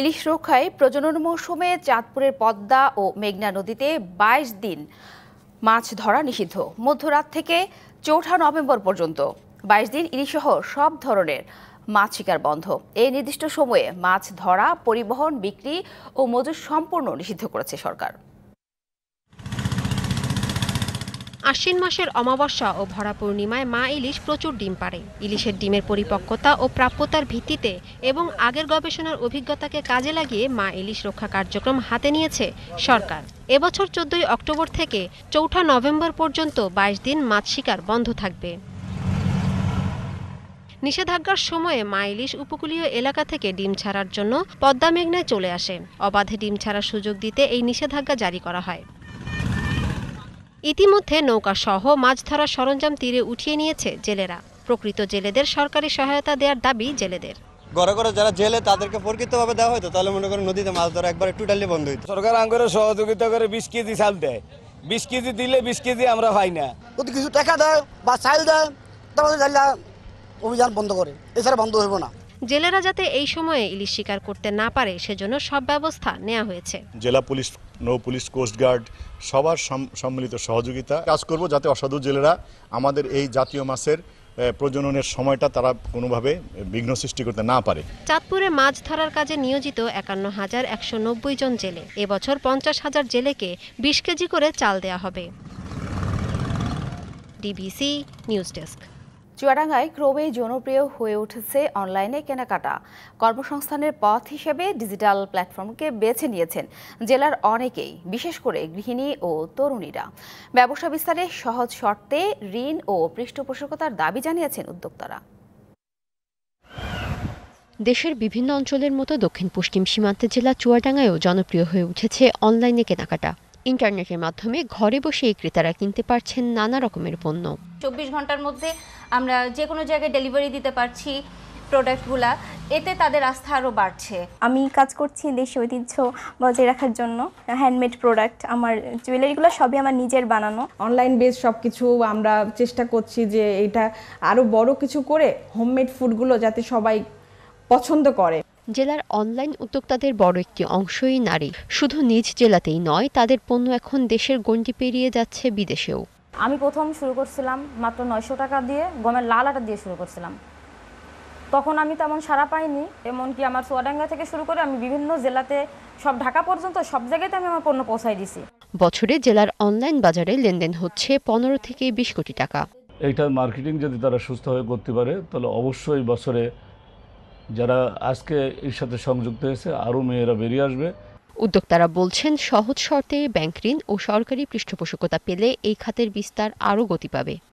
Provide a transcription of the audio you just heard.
ইলিশ রক্ষায় প্রজনন মৌসুমে চাঁদপুরের পদ্মা ও মেঘনা নদীতে ২২ দিন মাছ ধরা নিষিদ্ধ মধ্যরাত থেকে চৌঠা নভেম্বর পর্যন্ত ২২ দিন ইলিশসহ সব ধরনের মাছ শিকার বন্ধ এই নির্দিষ্ট সময়ে মাছ ধরা পরিবহন বিক্রি ও মজুর সম্পূর্ণ নিষিদ্ধ করেছে সরকার আশ্বিন মাসের অমাবস্যা ও ভরা পূর্ণিমায় মা ইলিশ প্রচুর ডিম পারে ইলিশের ডিমের পরিপক্কতা ও প্রাপ্যতার ভিত্তিতে এবং আগের গবেষণার অভিজ্ঞতাকে কাজে লাগিয়ে মা ইলিশ রক্ষা কার্যক্রম হাতে নিয়েছে সরকার এবছর চোদ্দই অক্টোবর থেকে চৌঠা নভেম্বর পর্যন্ত বাইশ দিন মাছ শিকার বন্ধ থাকবে নিষেধাজ্ঞার সময়ে মা ইলিশ উপকূলীয় এলাকা থেকে ডিম ছাড়ার জন্য পদ্মা মেঘনায় চলে আসে অবাধে ডিম ছাড়ার সুযোগ দিতে এই নিষেধাজ্ঞা জারি করা হয় ইতিমধ্যে নৌকা সহ মাছ ধরার সরঞ্জাম তীরে উঠিয়ে নিয়েছে জেলেরা প্রকৃত জেলেদের সরকারি সহায়তা দেওয়ার দাবি জেলেদের ঘরে ঘরে যারা জেলে তাদেরকে ভাবে দেওয়া হয়তো তাহলে মনে করেন নদীতে মাছ ধরা একবারে টোটালি বন্ধ হইতো সরকার আঙ্গরে সহযোগিতা করে বিশ কেজি চাল দেয় বিশ কেজি দিলে বিশ কেজি আমরা পাই না কিছু টাকা দেয় বা চাল দেয় তারপরে অভিযান বন্ধ করে এছাড়া বন্ধ হইব না জেলেরা যাতে এই সময়ে ইলিশ শিকার করতে না পারে সেজন্য সব ব্যবস্থা নেওয়া হয়েছে জেলা পুলিশ নৌ পুলিশ কোস্টগার্ড সবার সম্মিলিত সহযোগিতা কাজ করব যাতে অসাধু জেলেরা আমাদের এই জাতীয় মাছের প্রজননের সময়টা তারা কোনোভাবে বিঘ্ন সৃষ্টি করতে না পারে চাঁদপুরে মাছ ধরার কাজে নিয়োজিত একান্ন হাজার একশো নব্বই জন জেলে এবছর পঞ্চাশ হাজার জেলেকে বিশ কেজি করে চাল দেয়া হবে ডিবিসি নিউজ ডেস্ক চুয়াডাঙ্গায় ক্রমে জনপ্রিয় হয়ে উঠেছে অনলাইনে কেনাকাটা কর্মসংস্থানের পথ হিসেবে ডিজিটাল প্ল্যাটফর্মকে বেছে নিয়েছেন জেলার অনেকেই বিশেষ করে গৃহিণী ও তরুণীরা ব্যবসা বিস্তারে সহজ শর্তে ঋণ ও পৃষ্ঠপোষকতার দাবি জানিয়েছেন উদ্যোক্তারা দেশের বিভিন্ন অঞ্চলের মতো দক্ষিণ পশ্চিম সীমান্তে জেলা চুয়াডাঙ্গায়ও জনপ্রিয় হয়ে উঠেছে অনলাইনে কেনাকাটা ইন্টারনেটের মাধ্যমে ঘরে বসেই ক্রেতারা কিনতে পারছেন নানা রকমের পণ্য চব্বিশ ঘন্টার মধ্যে আমরা যে কোনো জায়গায় ডেলিভারি দিতে পারছি প্রোডাক্টগুলা এতে তাদের আস্থা আরও বাড়ছে আমি কাজ করছি দেশি ঐতিহ্য বজায় রাখার জন্য হ্যান্ডমেড প্রোডাক্ট আমার জুয়েলারিগুলো সবই আমার নিজের বানানো অনলাইন বেস সব কিছু আমরা চেষ্টা করছি যে এটা আরও বড় কিছু করে হোমমেড ফুডগুলো যাতে সবাই পছন্দ করে জেলার অনলাইন উদ্যোক্তাদের বড় একটি অংশই নারী শুধু নিজ জেলাতেই নয় তাদের পণ্য এখন দেশের গণ্ডি পেরিয়ে যাচ্ছে বিদেশেও আমি প্রথম শুরু করছিলাম মাত্র নয়শো টাকা দিয়ে গমের লাল আটা দিয়ে শুরু করছিলাম তখন আমি তেমন সারা পাইনি এমনকি আমার সোয়াডাঙ্গা থেকে শুরু করে আমি বিভিন্ন জেলাতে সব ঢাকা পর্যন্ত সব জায়গাতে আমি আমার পণ্য পৌঁছাই দিছি বছরে জেলার অনলাইন বাজারে লেনদেন হচ্ছে পনেরো থেকে বিশ কোটি টাকা এইটার মার্কেটিং যদি তারা সুস্থভাবে করতে পারে তাহলে অবশ্যই বছরে যারা আজকে এর সাথে সংযুক্ত হয়েছে আরও মেয়েরা বেরিয়ে আসবে উদ্যোক্তারা বলছেন সহজ শর্তে ব্যাংক ঋণ ও সরকারি পৃষ্ঠপোষকতা পেলে এই খাতের বিস্তার আরও গতি পাবে